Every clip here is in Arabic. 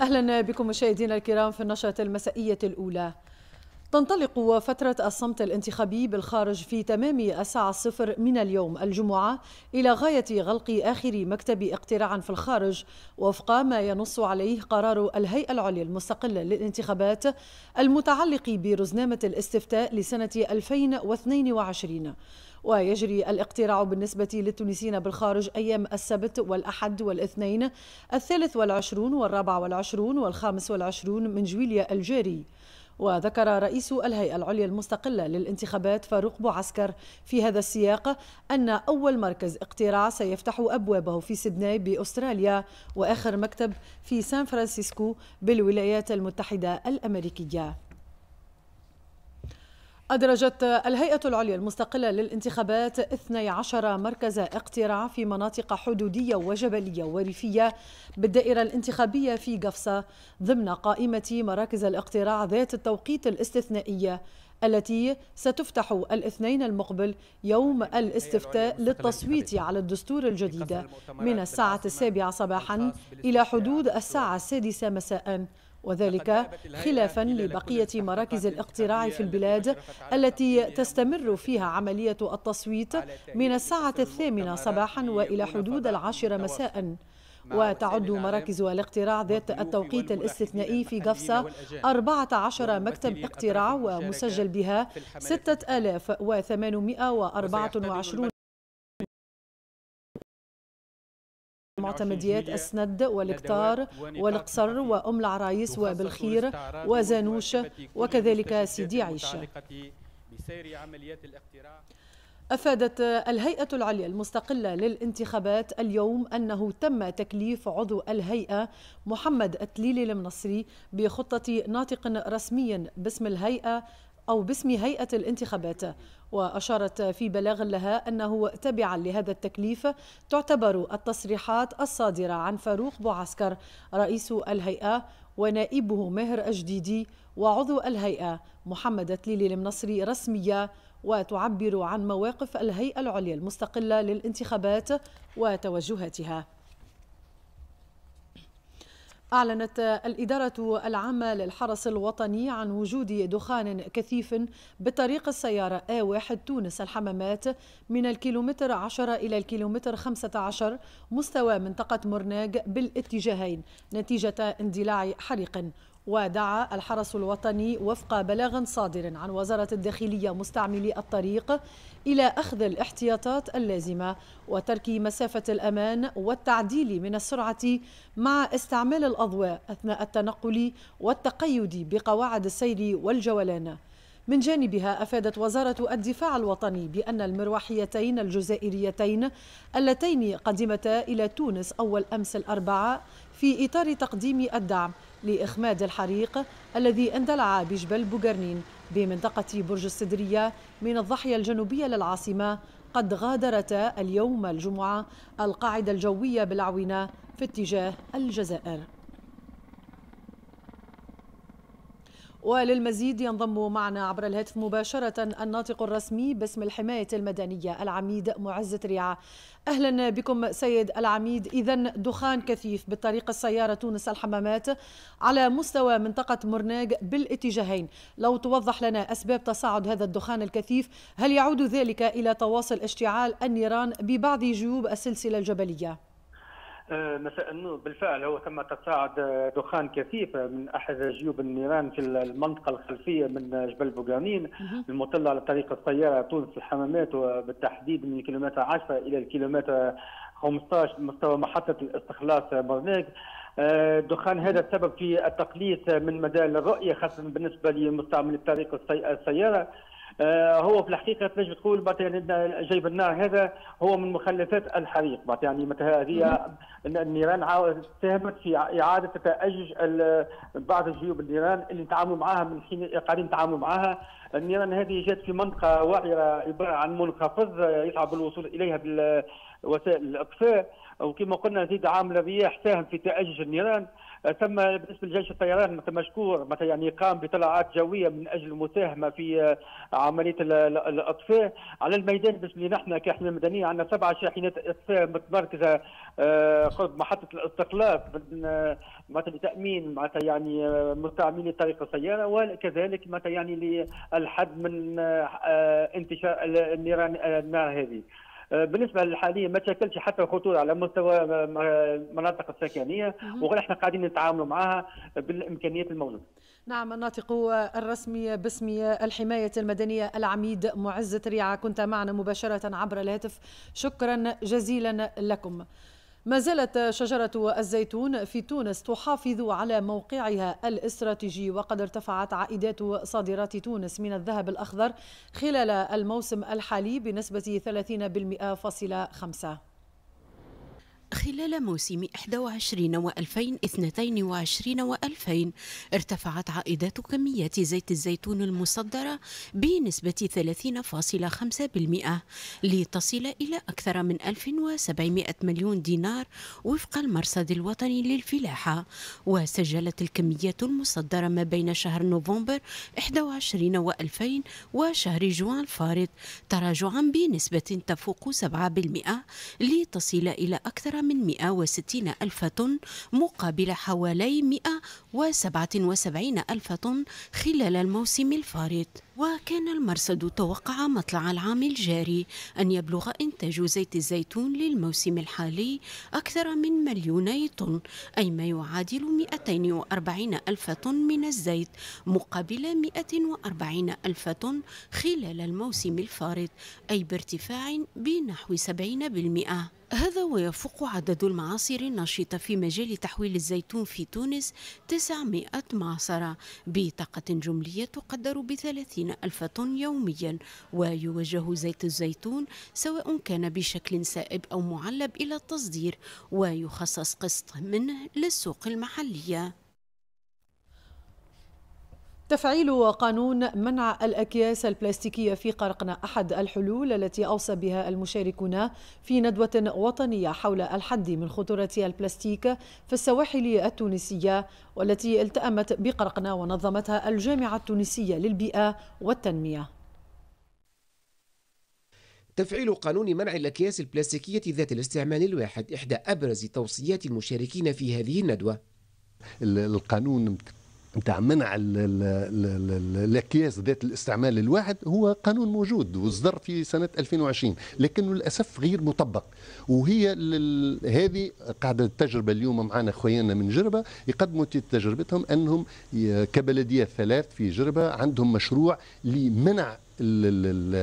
أهلا بكم مشاهدينا الكرام في النشرة المسائية الأولى تنطلق فترة الصمت الانتخابي بالخارج في تمام الساعة الصفر من اليوم الجمعة إلى غاية غلق آخر مكتب اقتراع في الخارج وفق ما ينص عليه قرار الهيئة العليا المستقلة للانتخابات المتعلق برزنامة الاستفتاء لسنة 2022 ويجري الاقتراع بالنسبة للتونسيين بالخارج أيام السبت والأحد والاثنين الثالث والعشرون والرابع والعشرون والخامس والعشرون من جويليا الجاري وذكر رئيس الهيئة العليا المستقلة للانتخابات فاروق بوعسكر في هذا السياق أن أول مركز اقتراع سيفتح أبوابه في سيدني بأستراليا وآخر مكتب في سان فرانسيسكو بالولايات المتحدة الأمريكية أدرجت الهيئة العليا المستقلة للانتخابات 12 مركز اقتراع في مناطق حدودية وجبلية وريفية بالدائرة الانتخابية في قفصة ضمن قائمة مراكز الاقتراع ذات التوقيت الاستثنائية التي ستفتح الاثنين المقبل يوم الاستفتاء للتصويت على الدستور الجديد من الساعة السابعة صباحا إلى حدود الساعة السادسة مساءً وذلك خلافا لبقية مراكز الاقتراع في البلاد التي تستمر فيها عملية التصويت من الساعة الثامنة صباحا وإلى حدود العاشرة مساء وتعد مراكز الاقتراع ذات التوقيت الاستثنائي في قفصة 14 مكتب اقتراع ومسجل بها 6824 معتمديات أسند والكتار والقصر وأم العرايس وبالخير وزانوش وكذلك سيدي عيش أفادت الهيئة العليا المستقلة للانتخابات اليوم أنه تم تكليف عضو الهيئة محمد التليلي المنصري بخطة ناطق رسمي باسم الهيئة أو باسم هيئة الانتخابات وأشارت في بلاغ لها أنه تبعا لهذا التكليف تعتبر التصريحات الصادرة عن فاروق بوعسكر رئيس الهيئة ونائبه ماهر أجديدي وعضو الهيئة محمد تليلي المنصري رسمية وتعبر عن مواقف الهيئة العليا المستقلة للانتخابات وتوجهاتها أعلنت الإدارة العامة للحرس الوطني عن وجود دخان كثيف بطريق السيارة A1 تونس الحمامات من الكيلومتر 10 إلى الكيلومتر 15 مستوى منطقة مرناق بالاتجاهين نتيجة اندلاع حريق ودعا الحرس الوطني وفق بلاغ صادر عن وزارة الداخلية مستعملي الطريق إلى أخذ الاحتياطات اللازمة وترك مسافة الأمان والتعديل من السرعة مع استعمال الأضواء أثناء التنقل والتقيد بقواعد السير والجولان من جانبها افادت وزاره الدفاع الوطني بان المروحيتين الجزائريتين اللتين قدمتا الى تونس اول امس الاربعاء في اطار تقديم الدعم لإخماد الحريق الذي اندلع بجبل بوغرنين بمنطقة برج السدرية من الضاحية الجنوبية للعاصمة قد غادرتا اليوم الجمعة القاعدة الجوية بالعوينة في اتجاه الجزائر وللمزيد ينضم معنا عبر الهاتف مباشرة الناطق الرسمي باسم الحماية المدنية العميد معزة ريعة أهلا بكم سيد العميد إذا دخان كثيف بالطريق السيارة تونس الحمامات على مستوى منطقة مرناق بالاتجاهين لو توضح لنا أسباب تصاعد هذا الدخان الكثيف هل يعود ذلك إلى تواصل اشتعال النيران ببعض جيوب السلسلة الجبلية؟ آه، مساء النور بالفعل هو تم تصاعد آه، دخان كثيف آه، من احد جيوب النيران في المنطقه الخلفيه من جبل بوغانين المطل على طريق السياره تونس الحمامات وبالتحديد من الكيلومتر 10 الى الكيلومتر 15 مستوى محطه الاستخلاص برناك الدخان هذا السبب في التقليص من مدى الرؤيه خاصه بالنسبه لمستعمل الطريق السياره آه، هو في الحقيقه تنجم تقول يعني جايب النار هذا هو من مخلفات الحريق يعني مثلا هذه النيران ساهمت في اعاده تاجج بعض الجيوب النيران اللي نتعاملوا معاها من حين قاعدين نتعاملوا معاها النيران هذه جات في منطقه وعره عباره عن منخفض يصعب الوصول اليها بال وسائل الاطفاء وكما قلنا زيد عامل الرياح ساهم في تاجج النيران آه، ثم بالنسبه لجيش الطيران مشكور مثلا يعني قام بطلعات جويه من اجل المساهمه في آه، عمليه الاطفاء على الميدان بالنسبه لنا نحن كاحنا مدنيه عندنا سبع شاحنات اطفاء متمركزه قرب آه، محطه الاستقلال مثلا لتامين معناتها يعني مستعملين طريق السياره وكذلك معناتها يعني للحد من انتشار النيران النار هذه آه، بالنسبه للحاليه ما تشكلش حتى خطوره على مستوى المناطق السكنيه وغير احنا قاعدين نتعاملوا معها بالامكانيات الموجوده. نعم الناطق الرسمي باسم الحمايه المدنيه العميد معز تريعه كنت معنا مباشره عبر الهاتف شكرا جزيلا لكم. ما زالت شجرة الزيتون في تونس تحافظ على موقعها الاستراتيجي وقد ارتفعت عائدات صادرات تونس من الذهب الأخضر خلال الموسم الحالي بنسبة 30.5 خلال موسم 21 و 2022 و 2000 ارتفعت عائدات كميات زيت الزيتون المصدرة بنسبة 30.5% لتصل إلى أكثر من 1700 مليون دينار وفق المرصد الوطني للفلاحة وسجلت الكميات المصدرة ما بين شهر نوفمبر 21 و 2000 وشهر جوان الفارط تراجعا بنسبة تفوق 7% لتصل إلى أكثر من 160 ألف طن مقابل حوالي 177 ألف طن خلال الموسم الفارط وكان المرصد توقع مطلع العام الجاري أن يبلغ إنتاج زيت الزيتون للموسم الحالي أكثر من مليوني طن أي ما يعادل 240 ألف طن من الزيت مقابل 140 ألف طن خلال الموسم الفارط أي بارتفاع بنحو 70% هذا ويفوق عدد المعاصر النشطة في مجال تحويل الزيتون في تونس 900 معصرة بطاقة جملية تقدر ب 30 وخمسين ألف طن يوميا ويوجه زيت الزيتون سواء كان بشكل سائب أو معلب إلى التصدير ويخصص قسط منه للسوق المحلية تفعيل قانون منع الأكياس البلاستيكية في قرقنة أحد الحلول التي أوصى بها المشاركون في ندوة وطنية حول الحد من خطورة البلاستيك في السواحل التونسية والتي التأمت بقرقنة ونظمتها الجامعة التونسية للبيئة والتنمية تفعيل قانون منع الأكياس البلاستيكية ذات الاستعمال الواحد إحدى أبرز توصيات المشاركين في هذه الندوة القانون نتاع منع الاكياس ذات الاستعمال الواحد هو قانون موجود واصدر في سنه 2020 لكنه للاسف غير مطبق وهي هذه قاعده التجربه اليوم معنا خوينا من جربه يقدموا تجربتهم انهم كبلديه ثلاث في جربه عندهم مشروع لمنع ال ال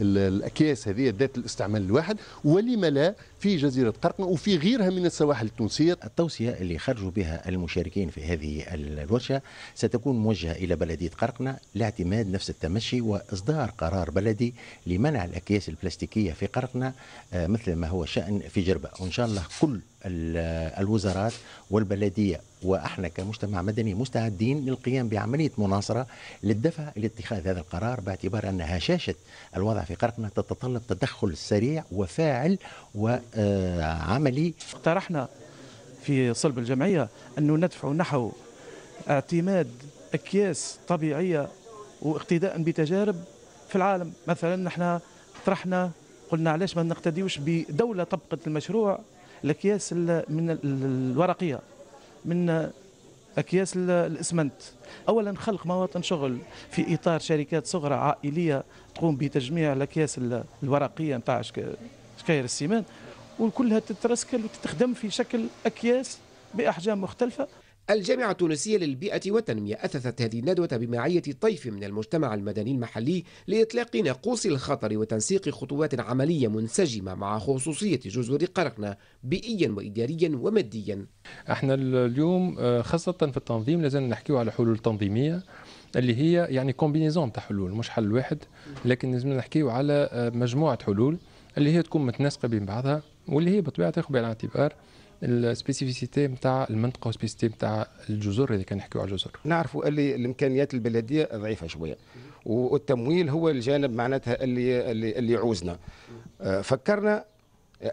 ال الاكياس هذه ذات الاستعمال الواحد ولما لا في جزيره قرقنه وفي غيرها من السواحل التونسيه التوصيه اللي خرجوا بها المشاركين في هذه الورشه ستكون موجهه الى بلديه قرقنه لاعتماد نفس التمشي واصدار قرار بلدي لمنع الاكياس البلاستيكيه في قرقنه آه، مثل ما هو شان في جربه وان شاء الله كل الوزارات والبلديه واحنا كمجتمع مدني مستعدين للقيام بعمليه مناصره للدفع لاتخاذ هذا القرار باعتبار ان هشاشه الوضع في قرقنا تتطلب تدخل سريع وفاعل وعملي. آه، اقترحنا في صلب الجمعيه انه ندفع نحو اعتماد اكياس طبيعيه واقتداء بتجارب في العالم، مثلا نحن طرحنا قلنا علاش ما نقتديوش بدوله طبقت المشروع الاكياس من الورقيه من اكياس الاسمنت اولا خلق مواطن شغل في اطار شركات صغرى عائليه تقوم بتجميع الاكياس الورقيه نتاع شكاير السيمان وكلها تترسكل وتتخدم في شكل اكياس باحجام مختلفه الجامعة التونسية للبيئة والتنمية أثثت هذه الندوة بمعية طيف من المجتمع المدني المحلي لإطلاق ناقوس الخطر وتنسيق خطوات عملية منسجمة مع خصوصية جزر قرقنا بيئيا وإداريا وماديا احنا اليوم آه، خاصة في التنظيم لازم نحكيو على حلول تنظيمية اللي هي يعني كومبينيزون تاع حلول مش حل واحد لكن لازم نحكيو على آه، مجموعة حلول اللي هي تكون متناسقة بين بعضها واللي هي بطبيعة تاخذ بعين الاعتبار السبيسيفيسيتي نتاع المنطقه والسبيسيفيسيتي نتاع الجزر اذا كنحكيو على الجزر نعرفوا اللي الامكانيات البلديه ضعيفه شويه والتمويل هو الجانب معناتها اللي اللي, اللي عوزنا آه، فكرنا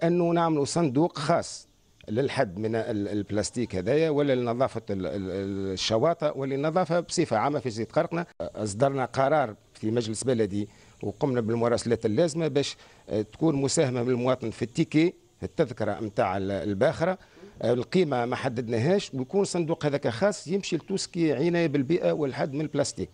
انه نعملوا صندوق خاص للحد من البلاستيك هذايا ولا لنظافه الشواطئ وللنظافه بصفه عامه في زيت قرقنا آه، اصدرنا قرار في مجلس بلدي وقمنا بالمراسلات اللازمه باش آه، تكون مساهمه من المواطن في التيكي التذكره نتاع الباخره آه، القيمه ما حددناهاش ويكون صندوق هذاك خاص يمشي لتوسكي عنايه بالبيئه والحد من البلاستيك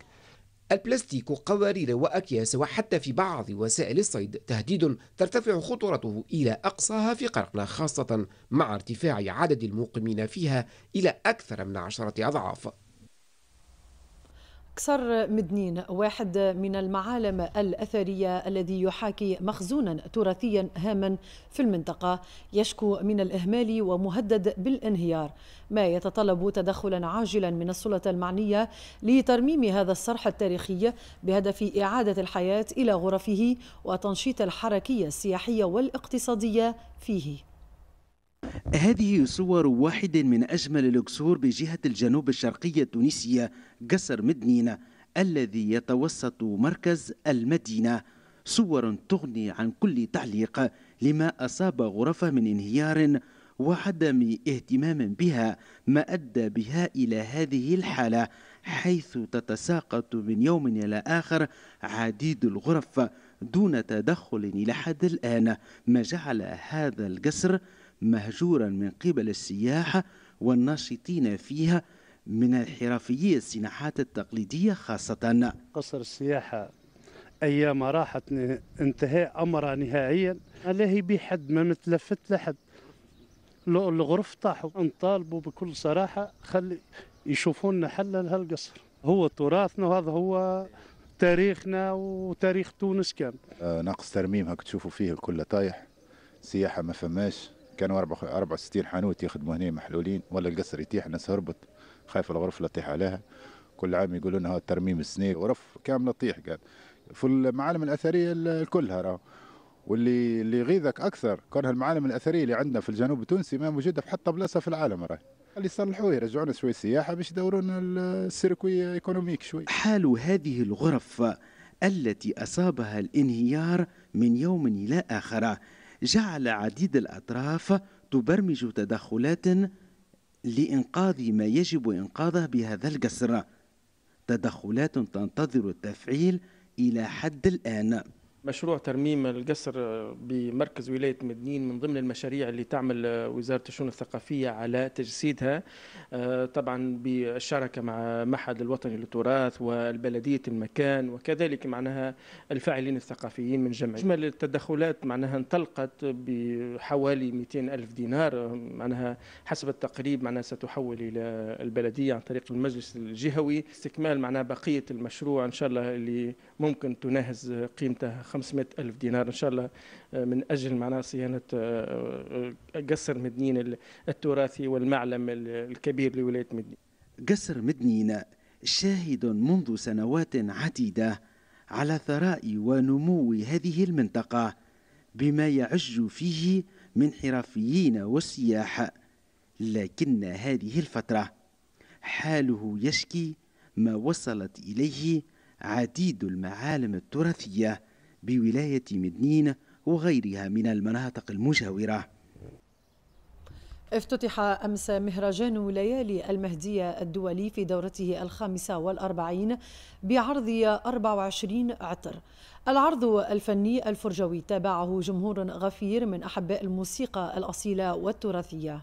البلاستيك قوارير وأكياس وحتى في بعض وسائل الصيد تهديد ترتفع خطورته إلى أقصاها في قرقلة خاصة مع ارتفاع عدد المقيمين فيها إلى أكثر من عشرة أضعاف كسر مدنين واحد من المعالم الأثرية الذي يحاكي مخزونا تراثيا هاما في المنطقة يشكو من الإهمال ومهدد بالانهيار ما يتطلب تدخلا عاجلا من السلطة المعنية لترميم هذا الصرح التاريخي بهدف إعادة الحياة إلى غرفه وتنشيط الحركية السياحية والاقتصادية فيه هذه صور واحد من أجمل الأكسور بجهة الجنوب الشرقية التونسية قصر مدنين الذي يتوسط مركز المدينة صور تغني عن كل تعليق لما أصاب غرفة من انهيار وعدم اهتمام بها ما أدى بها إلى هذه الحالة حيث تتساقط من يوم إلى آخر عديد الغرف دون تدخل إلى حد الآن ما جعل هذا القصر مهجورا من قبل السياحة والناشطين فيها من الحرفية الصناعات التقليدية خاصة قصر السياحة أيام راحت انتهاء أمرها نهائيا عليه بحد ما متلفت لحد الغرف طاحوا نطالبوا بكل صراحة خلي يشوفوا لنا حل لهالقصر هو تراثنا وهذا هو تاريخنا وتاريخ تونس كان آه ناقص ترميم هك تشوفوا فيه الكل طايح سياحة ما فماش كانوا 64 حانوت يخدموا هنا محلولين ولا القصر يتيح الناس هربت خايف الغرف لا تطيح عليها كل عام يقولوا لنا ترميم السنين غرف كامله تطيح قال في المعالم الاثريه كلها راه واللي اللي يغيظك اكثر كون المعالم الاثريه اللي عندنا في الجنوب التونسي ما موجوده في حتى بلاصه في العالم راه اللي يصلحوه يرجعونا شوي سياحه باش لنا السيركوي ايكونوميك شوي حال هذه الغرف التي اصابها الانهيار من يوم الى اخره جعل عديد الأطراف تبرمج تدخلات لإنقاذ ما يجب إنقاذه بهذا الجسر تدخلات تنتظر التفعيل إلى حد الآن مشروع ترميم القصر بمركز ولاية مدنين من ضمن المشاريع اللي تعمل وزارة الشؤون الثقافية على تجسيدها آه، طبعا بالشراكة مع معهد الوطني للتراث والبلدية المكان وكذلك معناها الفاعلين الثقافيين من جمع أجمل التدخلات معناها انطلقت بحوالي 200 ألف دينار معناها حسب التقريب معناها ستحول إلى البلدية عن طريق المجلس الجهوي استكمال معناها بقية المشروع إن شاء الله اللي ممكن تناهز قيمته 500 ألف دينار إن شاء الله آه، من أجل معناها صيانة آه، آه، قصر مدنين التراثي والمعلم الكبير لولاية مدنين قصر مدنين شاهد منذ سنوات عديدة على ثراء ونمو هذه المنطقة بما يعج فيه من حرفيين والسياح لكن هذه الفترة حاله يشكي ما وصلت إليه عديد المعالم التراثية بولاية مدنين وغيرها من المناطق المجاورة افتتح أمس مهرجان ليالي المهدية الدولي في دورته الخامسة والأربعين بعرض 24 عطر العرض الفني الفرجوي تابعه جمهور غفير من أحباء الموسيقى الأصيلة والتراثية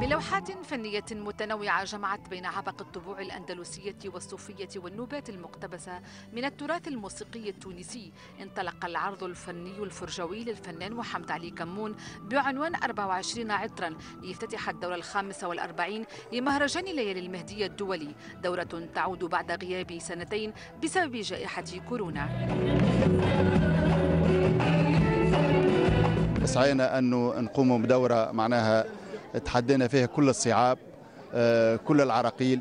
بلوحات فنية متنوعة جمعت بين عبق الطبوع الأندلسية والصوفية والنوبات المقتبسة من التراث الموسيقي التونسي انطلق العرض الفني الفرجوي للفنان محمد علي كمون بعنوان 24 عطرا ليفتتح الدورة الخامسة والأربعين لمهرجان ليالي المهدية الدولي دورة تعود بعد غياب سنتين بسبب جائحة كورونا سعينا أن نقوم بدورة معناها تحدينا فيها كل الصعاب آه، كل العراقيل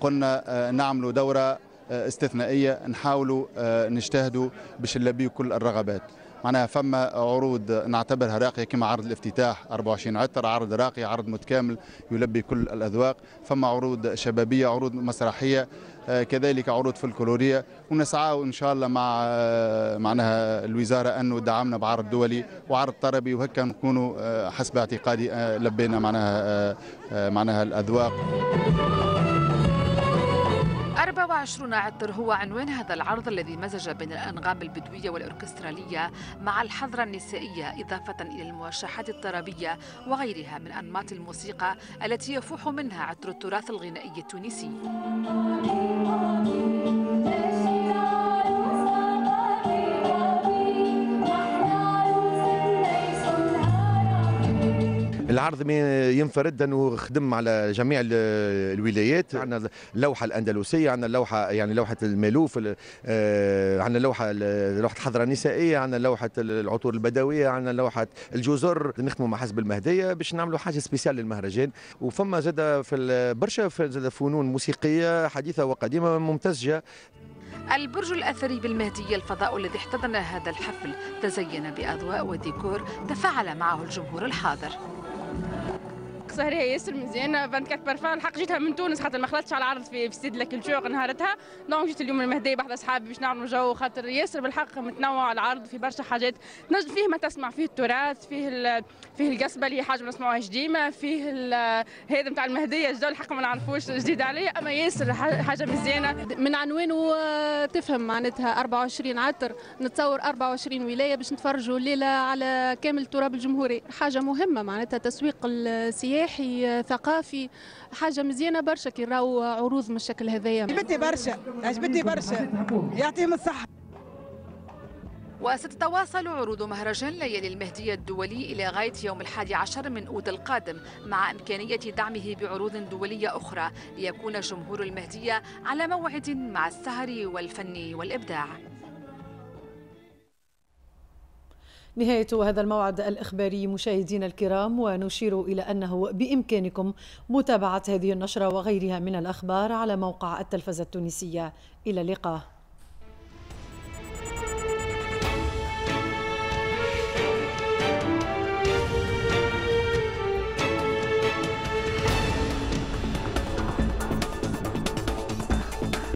قلنا آه، نعمل دورة استثنائيه نحاولوا آه، نجتهدوا باش نلبيوا كل الرغبات معناها فما عروض نعتبرها راقيه كما عرض الافتتاح 24 عطر عرض راقي عرض متكامل يلبي كل الاذواق فما عروض شبابيه عروض مسرحيه آه، كذلك عروض في الكلوريه ونسعى ان شاء الله مع آه، معناها الوزاره انه دعمنا بعرض دولي وعرض طربي وهكا نكونوا حسب اعتقادي لبينا معناها معناها الاذواق 24 عطر هو عنوان هذا العرض الذي مزج بين الأنغام البدوية والأوركسترالية مع الحضرة النسائية إضافة إلى المواشحات الطربية وغيرها من أنماط الموسيقى التي يفوح منها عطر التراث الغنائي التونسي العرض ينفرد انه خدم على جميع الولايات نعم. عندنا اللوحه الاندلسيه عندنا اللوحه يعني لوحه المالوف آه، عندنا اللوحه لوحه الحضره النسائيه عندنا لوحه العطور البدويه عندنا لوحه الجزر نخدموا مع حزب المهديه باش نعملوا حاجه سبيسيال للمهرجان وفما زاد في برشا زاد فنون موسيقيه حديثه وقديمه ممتزجه البرج الأثري بالمهدي الفضاء الذي احتضن هذا الحفل تزين بأضواء وديكور تفاعل معه الجمهور الحاضر Thank you. سهرية ياسر مزيانة 24 برفان الحق جيتها من تونس خاطر ما خلطتش على العرض في سيد لاكولتور نهارتها دونك جيت اليوم المهدية بحد أصحابي باش نعملوا جو خاطر ياسر بالحق متنوع العرض في برشا حاجات تنجم فيه ما تسمع فيه التراث فيه ال... فيه القصبة اللي هي حاجة ما نسمعوهاش ديما فيه ال... هذا نتاع المهدية الجو الحق ما نعرفوش جديد عليا أما ياسر حاجة مزيانة من عنوانه تفهم معناتها 24 عطر نتصور 24 ولاية باش نتفرجوا الليلة على كامل التراب الجمهوري حاجة مهمة معناتها تسويق السياحه سياحي ثقافي حاجه مزيانه برشا كي راهو عروض من الشكل هذايا عجبتني برشا عجبتني برشا يعطيهم الصحه وستتواصل عروض مهرجان ليالي المهدية الدولي إلى غاية يوم الحادي عشر من أود القادم مع إمكانية دعمه بعروض دولية أخرى ليكون جمهور المهدية على موعد مع السهر والفن والإبداع نهاية هذا الموعد الإخباري مشاهدينا الكرام ونشير إلى أنه بإمكانكم متابعة هذه النشرة وغيرها من الأخبار على موقع التلفزة التونسية إلى اللقاء